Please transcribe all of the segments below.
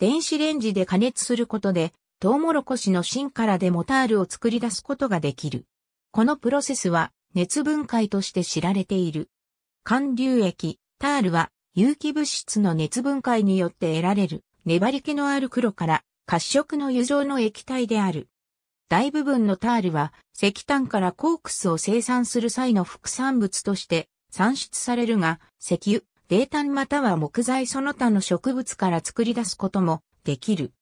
電子レンジで加熱することで、トウモロコシの芯からでもタールを作り出すことができる。このプロセスは熱分解として知られている。寒流液、タールは有機物質の熱分解によって得られる粘り気のある黒から褐色の油状の液体である。大部分のタールは石炭からコークスを生産する際の副産物として産出されるが、石油、泥炭または木材その他の植物から作り出すこともできる。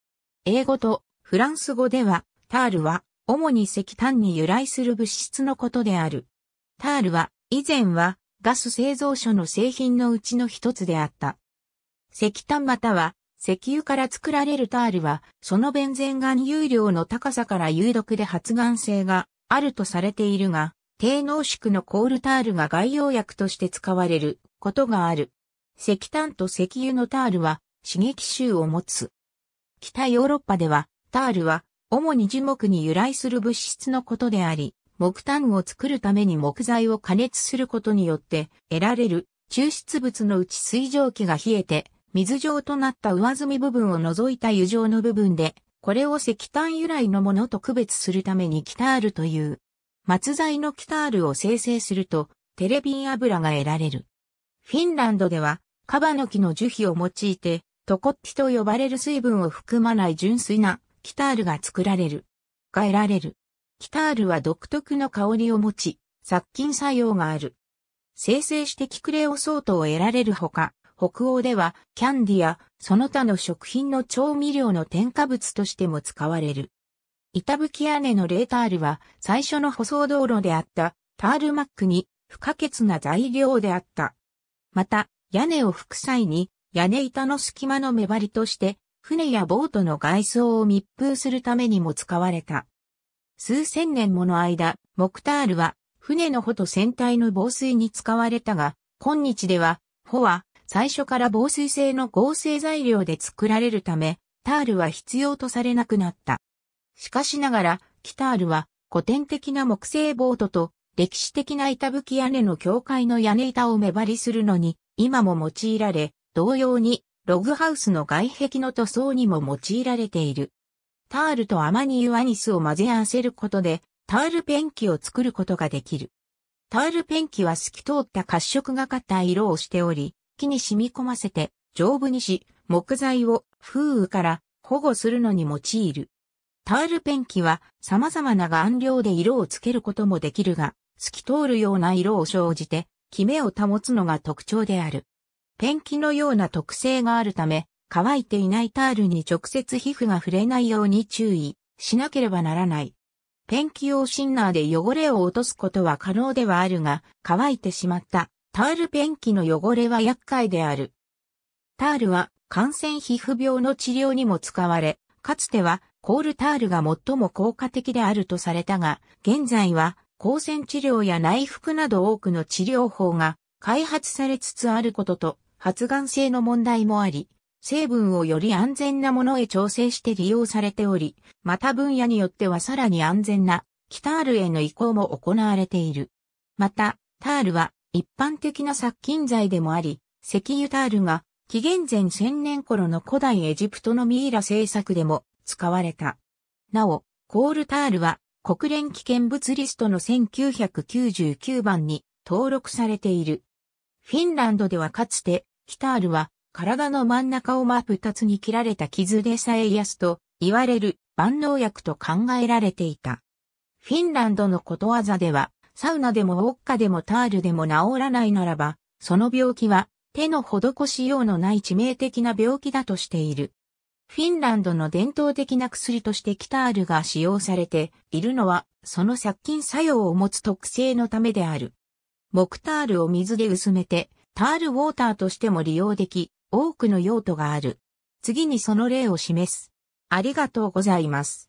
英語とフランス語では、タールは主に石炭に由来する物質のことである。タールは以前はガス製造所の製品のうちの一つであった。石炭または石油から作られるタールは、そのベンゼン含有量の高さから有毒で発がん性があるとされているが、低濃縮のコールタールが外用薬として使われることがある。石炭と石油のタールは刺激臭を持つ。北ヨーロッパではタールは主に樹木に由来する物質のことであり、木炭を作るために木材を加熱することによって得られる抽出物のうち水蒸気が冷えて水状となった上積み部分を除いた油状の部分で、これを石炭由来のものと区別するためにキタールという。松材のキタールを生成するとテレビン油が得られる。フィンランドでは、カバの木の樹皮を用いて、トコッティと呼ばれる水分を含まない純粋なキタールが作られる。が得られる。キタールは独特の香りを持ち、殺菌作用がある。生成してキクレオソートを得られるほか、北欧ではキャンディやその他の食品の調味料の添加物としても使われる。板吹屋根のレータールは最初の舗装道路であったタールマックに不可欠な材料であった。また、屋根を拭く際に、屋根板の隙間の目張りとして、船やボートの外装を密封するためにも使われた。数千年もの間、モクタールは、船の帆と船体の防水に使われたが、今日では、帆は、最初から防水性の合成材料で作られるため、タールは必要とされなくなった。しかしながら、キタールは古典的な木製ボートと歴史的な板吹き屋根の教会の屋根板を目張りするのに、今も用いられ、同様に、ログハウスの外壁の塗装にも用いられている。タールとアマニ油アニスを混ぜ合わせることで、タールペンキを作ることができる。タールペンキは透き通った褐色がかった色をしており、木に染み込ませて、丈夫にし、木材を風雨から保護するのに用いる。タールペンキは様々な顔料で色をつけることもできるが、透き通るような色を生じて、キメを保つのが特徴である。ペンキのような特性があるため、乾いていないタールに直接皮膚が触れないように注意しなければならない。ペンキ用シンナーで汚れを落とすことは可能ではあるが、乾いてしまったタールペンキの汚れは厄介である。タールは感染皮膚病の治療にも使われ、かつてはコールタールが最も効果的であるとされたが、現在は光線治療や内服など多くの治療法が開発されつつあることと発がん性の問題もあり、成分をより安全なものへ調整して利用されており、また分野によってはさらに安全なキタールへの移行も行われている。また、タールは一般的な殺菌剤でもあり、石油タールが紀元前1000年頃の古代エジプトのミイラ製作でも使われた。なお、コールタールは国連危険物リストの1999番に登録されている。フィンランドではかつて、キタールは体の真ん中を真っ二つに切られた傷でさえ癒すと言われる万能薬と考えられていた。フィンランドのことわざでは、サウナでもウォッカでもタールでも治らないならば、その病気は手の施しようのない致命的な病気だとしている。フィンランドの伝統的な薬としてキタールが使用されているのは、その殺菌作用を持つ特性のためである。木タールを水で薄めて、タールウォーターとしても利用でき、多くの用途がある。次にその例を示す。ありがとうございます。